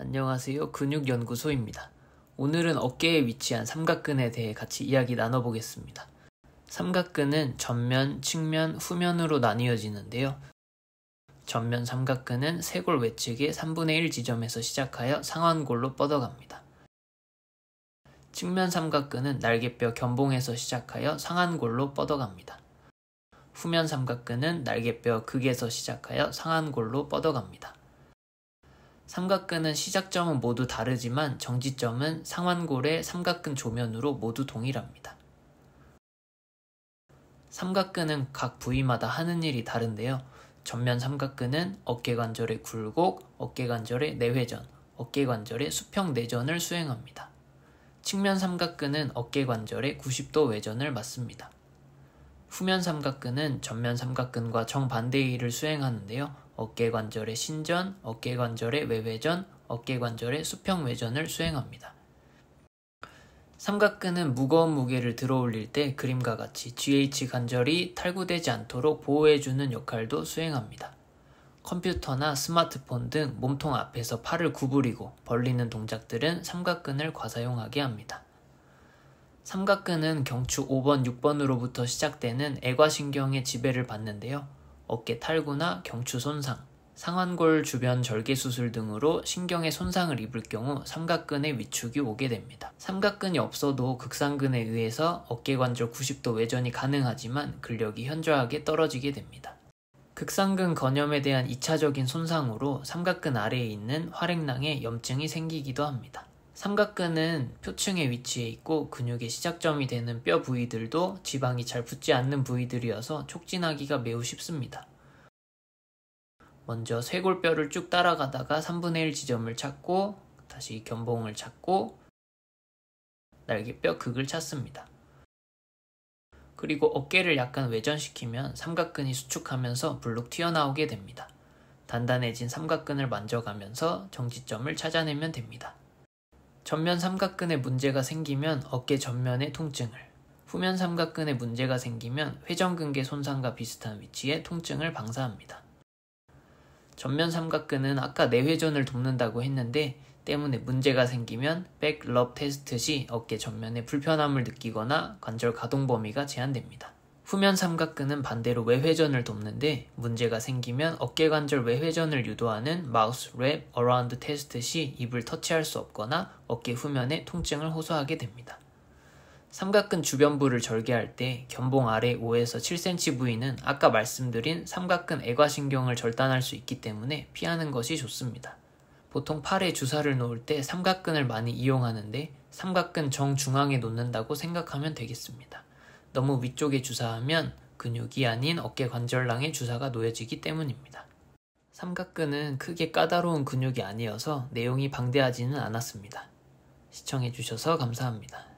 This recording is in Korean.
안녕하세요. 근육연구소입니다. 오늘은 어깨에 위치한 삼각근에 대해 같이 이야기 나눠보겠습니다. 삼각근은 전면, 측면, 후면으로 나뉘어지는데요. 전면 삼각근은 쇄골 외측의 3분의 1 지점에서 시작하여 상완골로 뻗어갑니다. 측면 삼각근은 날개뼈 견봉에서 시작하여 상안골로 뻗어갑니다. 후면 삼각근은 날개뼈 극에서 시작하여 상안골로 뻗어갑니다. 삼각근은 시작점은 모두 다르지만 정지점은 상완골의 삼각근 조면으로 모두 동일합니다. 삼각근은 각 부위마다 하는 일이 다른데요. 전면 삼각근은 어깨 관절의 굴곡, 어깨 관절의 내회전, 어깨 관절의 수평 내전을 수행합니다. 측면 삼각근은 어깨 관절의 90도 외전을 맞습니다 후면 삼각근은 전면 삼각근과 정반대의 일을 수행하는데요. 어깨 관절의 신전, 어깨 관절의 외회전, 어깨 관절의 수평 외전을 수행합니다. 삼각근은 무거운 무게를 들어 올릴 때 그림과 같이 GH 관절이 탈구되지 않도록 보호해주는 역할도 수행합니다. 컴퓨터나 스마트폰 등 몸통 앞에서 팔을 구부리고 벌리는 동작들은 삼각근을 과사용하게 합니다. 삼각근은 경추 5번, 6번으로부터 시작되는 애과신경의 지배를 받는데요. 어깨 탈구나 경추 손상, 상완골 주변 절개 수술 등으로 신경의 손상을 입을 경우 삼각근의 위축이 오게 됩니다. 삼각근이 없어도 극상근에 의해서 어깨 관절 90도 외전이 가능하지만 근력이 현저하게 떨어지게 됩니다. 극상근 건염에 대한 2차적인 손상으로 삼각근 아래에 있는 활액낭에 염증이 생기기도 합니다. 삼각근은 표층에 위치해 있고 근육의 시작점이 되는 뼈 부위들도 지방이 잘 붙지 않는 부위들이어서 촉진하기가 매우 쉽습니다. 먼저 쇄골뼈를 쭉 따라가다가 3분의 1 지점을 찾고 다시 견봉을 찾고 날개뼈 극을 찾습니다. 그리고 어깨를 약간 외전시키면 삼각근이 수축하면서 블록 튀어나오게 됩니다. 단단해진 삼각근을 만져가면서 정지점을 찾아내면 됩니다. 전면 삼각근에 문제가 생기면 어깨 전면의 통증을, 후면 삼각근에 문제가 생기면 회전근개 손상과 비슷한 위치에 통증을 방사합니다. 전면 삼각근은 아까 내회전을 돕는다고 했는데 때문에 문제가 생기면 백럽 테스트 시 어깨 전면에 불편함을 느끼거나 관절 가동 범위가 제한됩니다. 후면 삼각근은 반대로 외회전을 돕는데 문제가 생기면 어깨관절 외회전을 유도하는 마우스 랩 어라운드 테스트 시 입을 터치할 수 없거나 어깨 후면에 통증을 호소하게 됩니다. 삼각근 주변부를 절개할 때 견봉 아래 5에서 7cm 부위는 아까 말씀드린 삼각근 애과신경을 절단할 수 있기 때문에 피하는 것이 좋습니다. 보통 팔에 주사를 놓을 때 삼각근을 많이 이용하는데 삼각근 정중앙에 놓는다고 생각하면 되겠습니다. 너무 위쪽에 주사하면 근육이 아닌 어깨 관절랑에 주사가 놓여지기 때문입니다. 삼각근은 크게 까다로운 근육이 아니어서 내용이 방대하지는 않았습니다. 시청해주셔서 감사합니다.